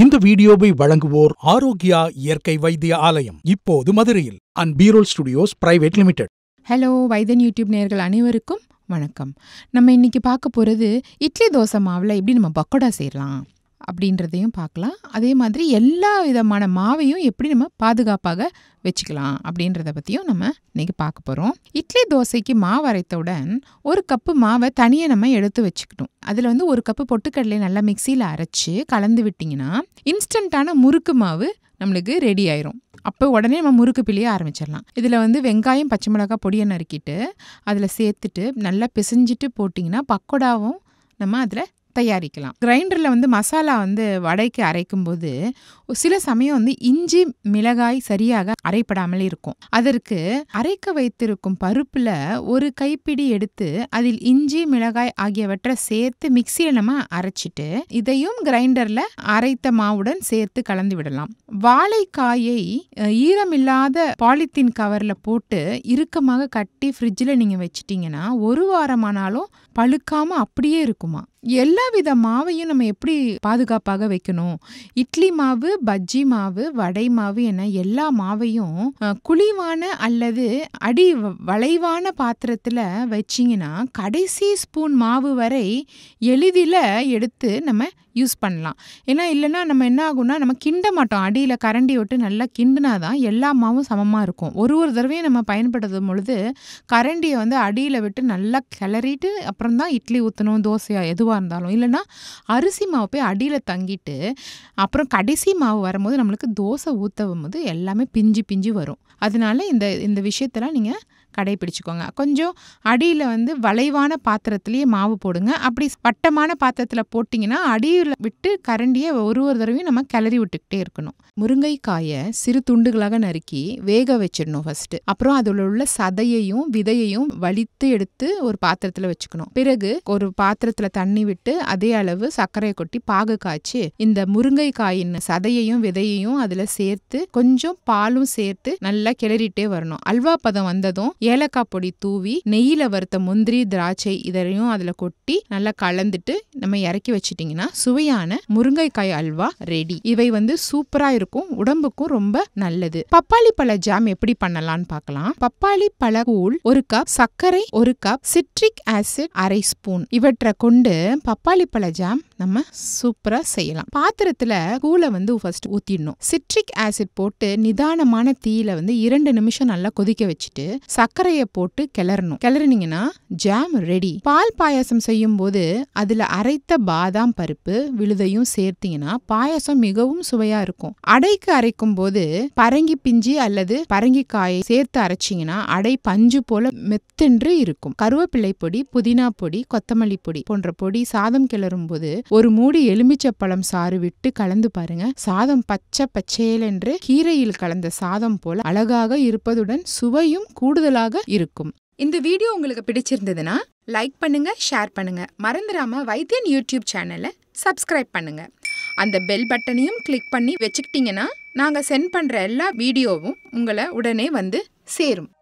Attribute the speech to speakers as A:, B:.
A: இந்த வீடியோவை வழங்குவோர் ஆரோக்கியா இயற்கை வைத்திய ஆலயம் இப்போது மதுரையில் அண்ட் பீரோல் ஸ்டுடியோஸ் பிரைவேட் லிமிடெட் ஹலோ வைதன் யூடியூப் நேர்கள் அனைவருக்கும் வணக்கம் நம்ம இன்னைக்கு பார்க்க போகிறது இட்லி தோசை மாவில் எப்படி நம்ம பக்கோடா செய்யலாம் அப்படின்றதையும் பார்க்கலாம் அதே மாதிரி எல்லா விதமான மாவையும் எப்படி நம்ம பாதுகாப்பாக வச்சுக்கலாம் அப்படின்றத பற்றியும் நம்ம இன்றைக்கி பார்க்க போகிறோம் இட்லி தோசைக்கு மாவு அரைத்தவுடன் ஒரு கப்பு மாவை தனியாக நம்ம எடுத்து வச்சுக்கணும் அதில் வந்து ஒரு கப்பு பொட்டுக்கடலை நல்லா மிக்சியில் அரைச்சி கலந்து விட்டிங்கன்னா இன்ஸ்டண்ட்டான முறுக்கு மாவு நம்மளுக்கு ரெடி ஆயிரும் அப்போ உடனே நம்ம முறுக்கு பிழிய ஆரம்பிச்சிடலாம் இதில் வந்து வெங்காயம் பச்சை மிளகாய் பொடியை நறுக்கிட்டு அதில் சேர்த்துட்டு நல்லா பிசைஞ்சிட்டு போட்டிங்கன்னா பக்கோடாவும் நம்ம அதில் தயாரிக்கலாம் கிரைண்டரில் வந்து மசாலா வந்து வடைக்கு அரைக்கும் போது சில சமயம் வந்து இஞ்சி மிளகாய் சரியாக அரைப்படாமல் இருக்கும் அதற்கு அரைக்க வைத்திருக்கும் பருப்பில் ஒரு கைப்பிடி எடுத்து அதில் இஞ்சி மிளகாய் ஆகியவற்றை சேர்த்து மிக்சியில் நம்ம அரைச்சிட்டு இதையும் கிரைண்டரில் அரைத்த மாவுடன் சேர்த்து கலந்து விடலாம் வாழைக்காயை ஈரமில்லாத பாலித்தீன் கவரில் போட்டு இறுக்கமாக கட்டி ஃப்ரிட்ஜில் நீங்கள் வச்சிட்டிங்கன்னா ஒரு வாரமானாலும் பழுக்காமல் அப்படியே இருக்குமா எல்லா வித மாவையும் நம்ம எப்படி பாதுகாப்பாக வைக்கணும் இட்லி மாவு பஜ்ஜி மாவு வடை மாவு என எல்லா மாவையும் குழிவான அல்லது அடி வளைவான பாத்திரத்தில் வச்சிங்கன்னா கடைசி ஸ்பூன் மாவு வரை எளிதில் எடுத்து நம்ம யூஸ் பண்ணலாம் ஏன்னா இல்லைன்னா நம்ம என்ன ஆகும்னா நம்ம கிண்ட மாட்டோம் அடியில் கரண்டி விட்டு நல்லா கிண்டுனா தான் எல்லா மாவும் சமமாக இருக்கும் ஒரு ஒரு தடவையும் நம்ம பயன்படுத்தும் பொழுது கரண்டியை வந்து அடியில் விட்டு நல்லா கிளறிட்டு அப்புறம் தான் இட்லி ஊற்றணும் தோசையாக எதுவாக மாவாக இருந்தாலும் இல்லைன்னா அரிசி மாவு போய் அடியில் தங்கிட்டு அப்புறம் கடைசி மாவு வரும்போது நம்மளுக்கு தோசை ஊற்றவும் போது எல்லாமே பிஞ்சு பிஞ்சு வரும் அதனால இந்த இந்த விஷயத்தெல்லாம் நீங்கள் கடைபிடிச்சிக்கோங்க கொஞ்சம் அடியில் வந்து வளைவான பாத்திரத்துலேயே மாவு போடுங்க அப்படி வட்டமான பாத்திரத்தில் போட்டிங்கன்னா அடியில் விட்டு கரண்டியை ஒரு ஒரு தடவையும் நம்ம கிளறி விட்டுக்கிட்டே இருக்கணும் முருங்கைக்காயை சிறு துண்டுகளாக நறுக்கி வேக வச்சிடணும் ஃபஸ்ட்டு அப்புறம் அதில் உள்ள சதையையும் விதையையும் வலித்து எடுத்து ஒரு பாத்திரத்தில் வச்சுக்கணும் பிறகு ஒரு பாத்திரத்தில் தண்ணி பண்ணிவிட்டு அதே அளவு சர்க்கரையை கொட்டி பாகு காய்ச்சி இந்த முருங்கைக்காயின் சதையையும் விதையையும் அதில் சேர்த்து கொஞ்சம் பாலும் சேர்த்து நல்லா கிளறிட்டே வரணும் அல்வா பதம் வந்ததும் ஏலக்காய் பொடி தூவி நெய்யில் வறுத்த முந்திரி திராட்சை இதையும் அதில் கொட்டி நல்லா கலந்துட்டு நம்ம இறக்கி வச்சிட்டிங்கன்னா சுவையான முருங்கைக்காய் அல்வா ரெடி இவை வந்து சூப்பராக இருக்கும் உடம்புக்கும் ரொம்ப நல்லது பப்பாளி பழ ஜாம் எப்படி பண்ணலாம்னு பார்க்கலாம் பப்பாளி பழ கூழ் ஒரு கப் சர்க்கரை ஒரு கப் சிட்ரிக் ஆசிட் அரை ஸ்பூன் இவற்றை கொண்டு பப்பாளி பழ ஜாம் நம்ம சூப்பராக செய்யலாம் பாத்திரத்தில் கூலை வந்து ஃபர்ஸ்ட் ஊற்றிடணும் சிட்ரிக் ஆசிட் போட்டு நிதானமான தீயில வந்து இரண்டு நிமிஷம் நல்லா கொதிக்க வச்சுட்டு சர்க்கரையை போட்டு கிளறணும் கிளறினீங்கன்னா ஜாம் ரெடி பால் பாயாசம் செய்யும் போது அதில் அரைத்த பாதாம் பருப்பு விழுதையும் சேர்த்தீங்கன்னா பாயாசம் மிகவும் சுவையாக இருக்கும் அடைக்கு அரைக்கும் போது பரங்கி பிஞ்சு அல்லது பரங்கிக்காயை சேர்த்து அரைச்சிங்கன்னா அடை பஞ்சு போல மெத்தென்று இருக்கும் கருவேப்பிள்ளை பொடி புதினா பொடி கொத்தமல்லி பொடி போன்ற பொடி சாதம் கிளறும் போது ஒரு மூடி பழம் சாறு விட்டு கலந்து பாருங்க சாதம் பச்சை பச்சையல் என்று கீரையில் கலந்த சாதம் போல அழகாக இருப்பதுடன் சுவையும் கூடுதலாக இருக்கும் இந்த வீடியோ உங்களுக்கு பிடிச்சிருந்ததுன்னா லைக் பண்ணுங்க ஷேர் பண்ணுங்க மறந்துடாம வைத்தியன் யூடியூப் சேனலை சப்ஸ்கிரைப் பண்ணுங்க அந்த பெல் பட்டனையும் கிளிக் பண்ணி வச்சுக்கிட்டீங்கன்னா நாங்கள் சென்ட் பண்ணுற எல்லா வீடியோவும் உங்களை உடனே வந்து சேரும்